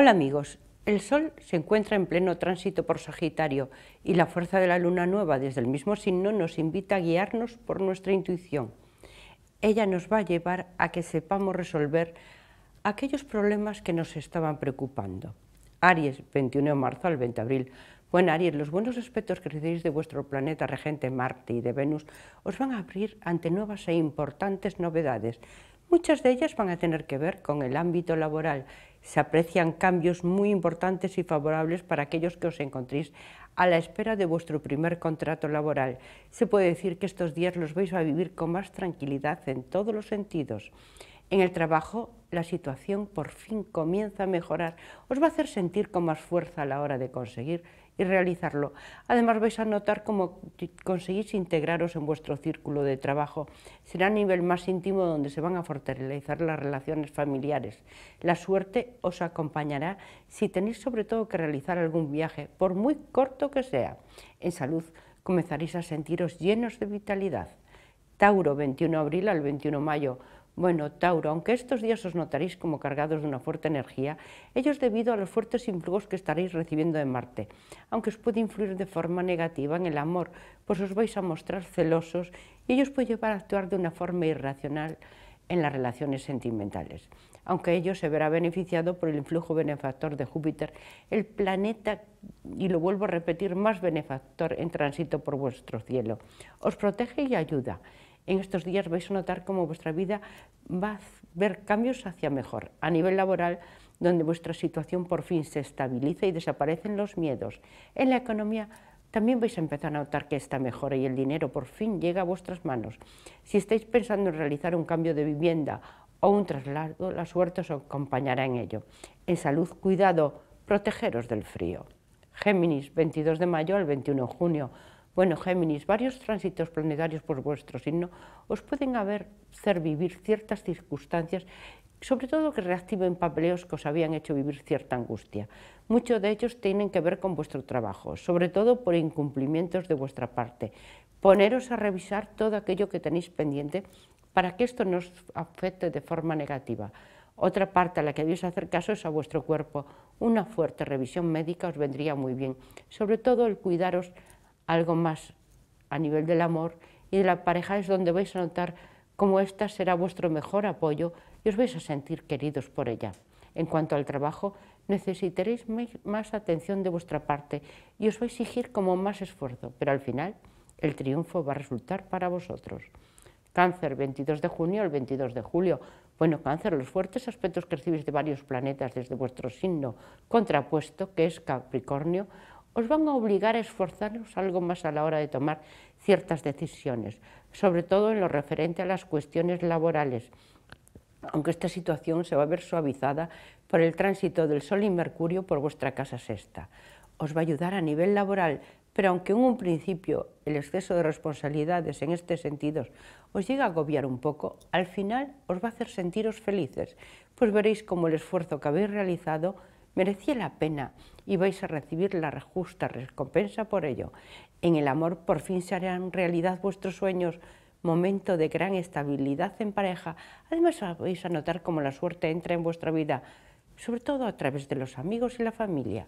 Hola amigos, el Sol se encuentra en pleno tránsito por Sagitario y la fuerza de la Luna nueva desde el mismo signo nos invita a guiarnos por nuestra intuición. Ella nos va a llevar a que sepamos resolver aquellos problemas que nos estaban preocupando. Aries, 21 de marzo al 20 de abril. Bueno, Aries, los buenos aspectos que recibís de vuestro planeta regente Marte y de Venus os van a abrir ante nuevas e importantes novedades, Muchas de ellas van a tener que ver con el ámbito laboral. Se aprecian cambios muy importantes y favorables para aquellos que os encontréis a la espera de vuestro primer contrato laboral. Se puede decir que estos días los vais a vivir con más tranquilidad en todos los sentidos. En el trabajo la situación por fin comienza a mejorar, os va a hacer sentir con más fuerza a la hora de conseguir y realizarlo. Además vais a notar cómo conseguís integraros en vuestro círculo de trabajo. Será a nivel más íntimo donde se van a fortalecer las relaciones familiares. La suerte os acompañará si tenéis sobre todo que realizar algún viaje, por muy corto que sea. En salud comenzaréis a sentiros llenos de vitalidad. Tauro, 21 de abril al 21 de mayo bueno, Tauro, aunque estos días os notaréis como cargados de una fuerte energía, ello es debido a los fuertes influjos que estaréis recibiendo de Marte, aunque os puede influir de forma negativa en el amor, pues os vais a mostrar celosos y ello os puede llevar a actuar de una forma irracional en las relaciones sentimentales, aunque ello se verá beneficiado por el influjo benefactor de Júpiter, el planeta, y lo vuelvo a repetir, más benefactor en tránsito por vuestro cielo. Os protege y ayuda en estos días vais a notar cómo vuestra vida va a ver cambios hacia mejor. A nivel laboral, donde vuestra situación por fin se estabiliza y desaparecen los miedos. En la economía también vais a empezar a notar que está mejor y el dinero por fin llega a vuestras manos. Si estáis pensando en realizar un cambio de vivienda o un traslado, la suerte os acompañará en ello. En salud, cuidado, protegeros del frío. Géminis, 22 de mayo al 21 de junio bueno, Géminis, varios tránsitos planetarios por vuestro signo os pueden hacer vivir ciertas circunstancias, sobre todo que reactiven papeleos que os habían hecho vivir cierta angustia. Muchos de ellos tienen que ver con vuestro trabajo, sobre todo por incumplimientos de vuestra parte. Poneros a revisar todo aquello que tenéis pendiente para que esto no os afecte de forma negativa. Otra parte a la que debéis hacer caso es a vuestro cuerpo. Una fuerte revisión médica os vendría muy bien, sobre todo el cuidaros algo más a nivel del amor y de la pareja es donde vais a notar cómo esta será vuestro mejor apoyo y os vais a sentir queridos por ella. En cuanto al trabajo, necesitaréis más atención de vuestra parte y os va a exigir como más esfuerzo, pero al final el triunfo va a resultar para vosotros. Cáncer, 22 de junio al 22 de julio. Bueno, cáncer, los fuertes aspectos que recibís de varios planetas desde vuestro signo contrapuesto, que es Capricornio, os van a obligar a esforzaros algo más a la hora de tomar ciertas decisiones, sobre todo en lo referente a las cuestiones laborales, aunque esta situación se va a ver suavizada por el tránsito del Sol y Mercurio por vuestra casa sexta. Os va a ayudar a nivel laboral, pero aunque en un principio el exceso de responsabilidades en este sentido os llega a agobiar un poco, al final os va a hacer sentiros felices, pues veréis cómo el esfuerzo que habéis realizado merecía la pena y vais a recibir la justa recompensa por ello. En el amor por fin se harán realidad vuestros sueños, momento de gran estabilidad en pareja. Además vais a notar cómo la suerte entra en vuestra vida, sobre todo a través de los amigos y la familia.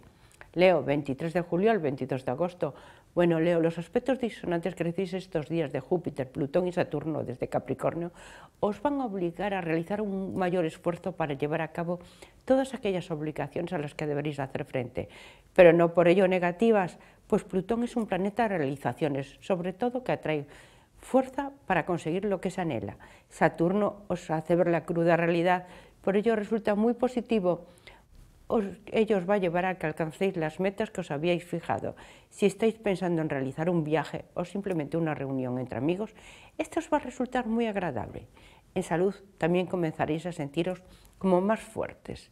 Leo, 23 de julio al 22 de agosto. Bueno, Leo, los aspectos disonantes que recibís estos días de Júpiter, Plutón y Saturno desde Capricornio os van a obligar a realizar un mayor esfuerzo para llevar a cabo todas aquellas obligaciones a las que deberéis hacer frente, pero no por ello negativas, pues Plutón es un planeta de realizaciones, sobre todo que atrae fuerza para conseguir lo que se anhela. Saturno os hace ver la cruda realidad, por ello resulta muy positivo os, va a llevar a que alcancéis las metas que os habíais fijado. Si estáis pensando en realizar un viaje o simplemente una reunión entre amigos, esto os va a resultar muy agradable. En salud también comenzaréis a sentiros como más fuertes.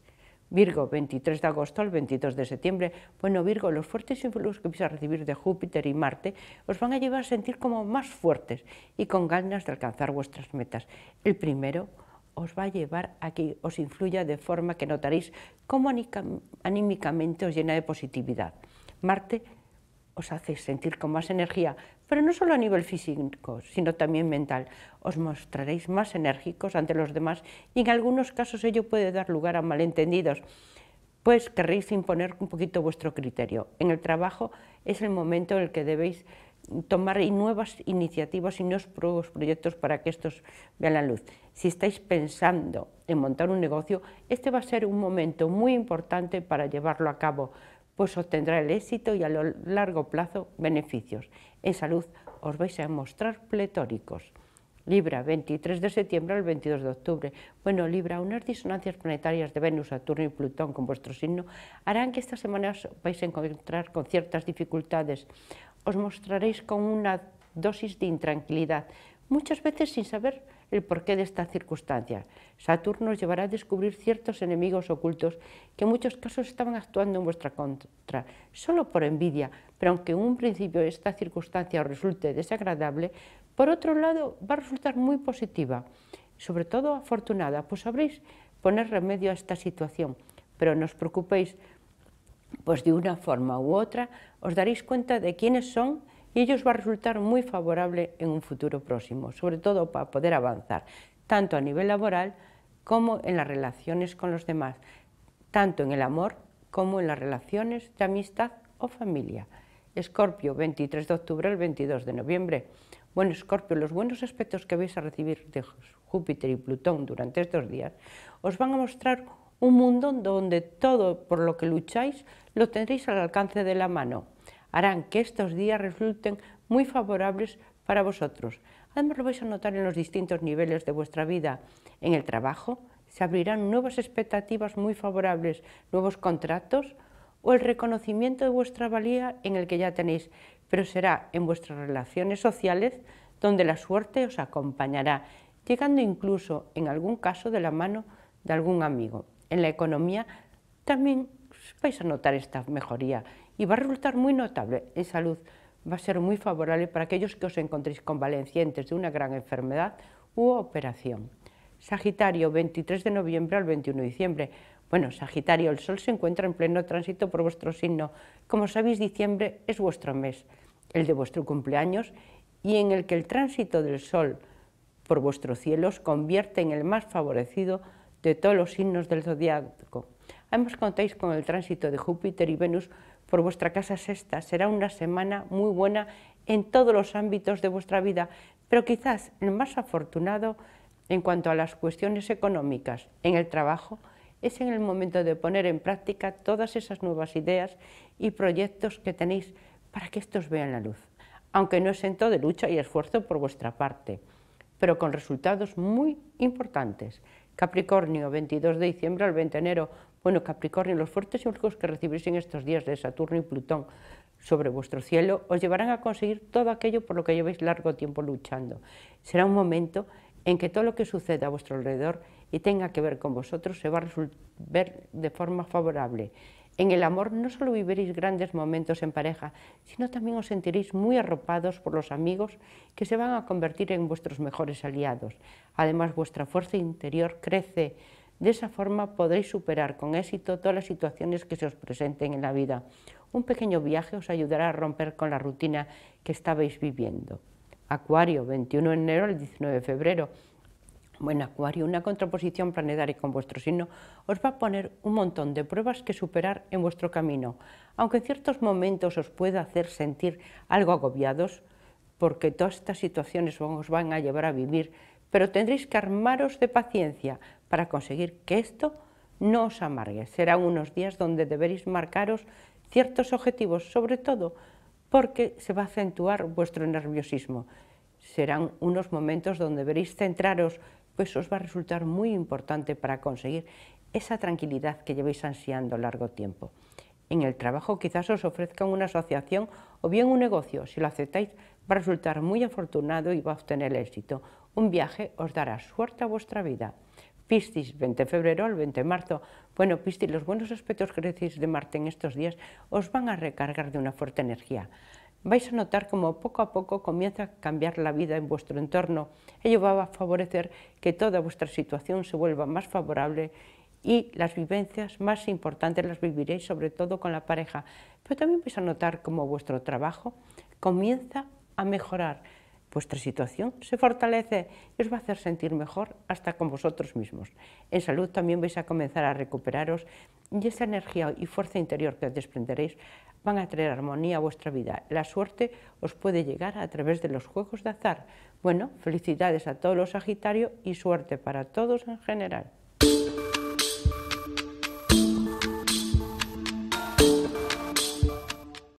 Virgo, 23 de agosto al 22 de septiembre. Bueno, Virgo, los fuertes influjos que vais a recibir de Júpiter y Marte os van a llevar a sentir como más fuertes y con ganas de alcanzar vuestras metas. El primero, os va a llevar aquí, os influya de forma que notaréis cómo anímicamente os llena de positividad. Marte os hace sentir con más energía, pero no solo a nivel físico, sino también mental. Os mostraréis más enérgicos ante los demás y en algunos casos ello puede dar lugar a malentendidos, pues querréis imponer un poquito vuestro criterio. En el trabajo es el momento en el que debéis tomar nuevas iniciativas y nuevos proyectos para que estos vean la luz. Si estáis pensando en montar un negocio, este va a ser un momento muy importante para llevarlo a cabo, pues obtendrá el éxito y a lo largo plazo beneficios. En salud os vais a mostrar pletóricos. Libra, 23 de septiembre al 22 de octubre. Bueno, Libra, unas disonancias planetarias de Venus, Saturno y Plutón con vuestro signo harán que esta semana os vais a encontrar con ciertas dificultades os mostraréis con una dosis de intranquilidad, muchas veces sin saber el porqué de esta circunstancia. Saturno os llevará a descubrir ciertos enemigos ocultos que en muchos casos estaban actuando en vuestra contra, solo por envidia, pero aunque en un principio esta circunstancia os resulte desagradable, por otro lado va a resultar muy positiva, sobre todo afortunada, pues sabréis poner remedio a esta situación. Pero no os preocupéis, pues de una forma u otra os daréis cuenta de quiénes son y ellos os va a resultar muy favorable en un futuro próximo, sobre todo para poder avanzar, tanto a nivel laboral como en las relaciones con los demás, tanto en el amor como en las relaciones de amistad o familia. Escorpio, 23 de octubre al 22 de noviembre. Bueno, Escorpio, los buenos aspectos que vais a recibir de Júpiter y Plutón durante estos días os van a mostrar un mundo donde todo por lo que lucháis lo tendréis al alcance de la mano. Harán que estos días resulten muy favorables para vosotros. Además lo vais a notar en los distintos niveles de vuestra vida, en el trabajo, se abrirán nuevas expectativas muy favorables, nuevos contratos o el reconocimiento de vuestra valía en el que ya tenéis, pero será en vuestras relaciones sociales donde la suerte os acompañará, llegando incluso en algún caso de la mano de algún amigo en la economía, también vais a notar esta mejoría y va a resultar muy notable Esa luz Va a ser muy favorable para aquellos que os encontréis convalecientes de una gran enfermedad u operación. Sagitario, 23 de noviembre al 21 de diciembre. Bueno, Sagitario, el Sol se encuentra en pleno tránsito por vuestro signo. Como sabéis, diciembre es vuestro mes, el de vuestro cumpleaños, y en el que el tránsito del Sol por vuestro cielo os convierte en el más favorecido de todos los signos del zodiaco. Además contáis con el tránsito de Júpiter y Venus por vuestra casa sexta. Será una semana muy buena en todos los ámbitos de vuestra vida, pero quizás el más afortunado en cuanto a las cuestiones económicas en el trabajo es en el momento de poner en práctica todas esas nuevas ideas y proyectos que tenéis para que estos vean la luz, aunque no es todo de lucha y esfuerzo por vuestra parte, pero con resultados muy importantes. Capricornio, 22 de diciembre al 20 de enero. Bueno, Capricornio, los fuertes y impulsos que recibís en estos días de Saturno y Plutón sobre vuestro cielo os llevarán a conseguir todo aquello por lo que lleváis largo tiempo luchando. Será un momento en que todo lo que suceda a vuestro alrededor y tenga que ver con vosotros se va a resolver de forma favorable en el amor no solo viviréis grandes momentos en pareja, sino también os sentiréis muy arropados por los amigos que se van a convertir en vuestros mejores aliados. Además, vuestra fuerza interior crece. De esa forma podréis superar con éxito todas las situaciones que se os presenten en la vida. Un pequeño viaje os ayudará a romper con la rutina que estabais viviendo. Acuario, 21 de enero al 19 de febrero. Bueno, Acuario, una contraposición planetaria con vuestro signo os va a poner un montón de pruebas que superar en vuestro camino, aunque en ciertos momentos os pueda hacer sentir algo agobiados, porque todas estas situaciones os van a llevar a vivir, pero tendréis que armaros de paciencia para conseguir que esto no os amargue. Serán unos días donde deberéis marcaros ciertos objetivos, sobre todo porque se va a acentuar vuestro nerviosismo. Serán unos momentos donde deberéis centraros pues os va a resultar muy importante para conseguir esa tranquilidad que llevéis ansiando largo tiempo. En el trabajo quizás os ofrezcan una asociación o bien un negocio. Si lo aceptáis, va a resultar muy afortunado y va a obtener éxito. Un viaje os dará suerte a vuestra vida. Piscis, 20 de febrero al 20 de marzo. Bueno, Piscis, los buenos aspectos que recibís de Marte en estos días os van a recargar de una fuerte energía vais a notar cómo poco a poco comienza a cambiar la vida en vuestro entorno. Ello va a favorecer que toda vuestra situación se vuelva más favorable y las vivencias más importantes las viviréis sobre todo con la pareja. Pero también vais a notar cómo vuestro trabajo comienza a mejorar vuestra situación se fortalece y os va a hacer sentir mejor hasta con vosotros mismos. En salud también vais a comenzar a recuperaros y esa energía y fuerza interior que os desprenderéis van a traer armonía a vuestra vida. La suerte os puede llegar a través de los juegos de azar. Bueno, felicidades a todos los Sagitario y suerte para todos en general.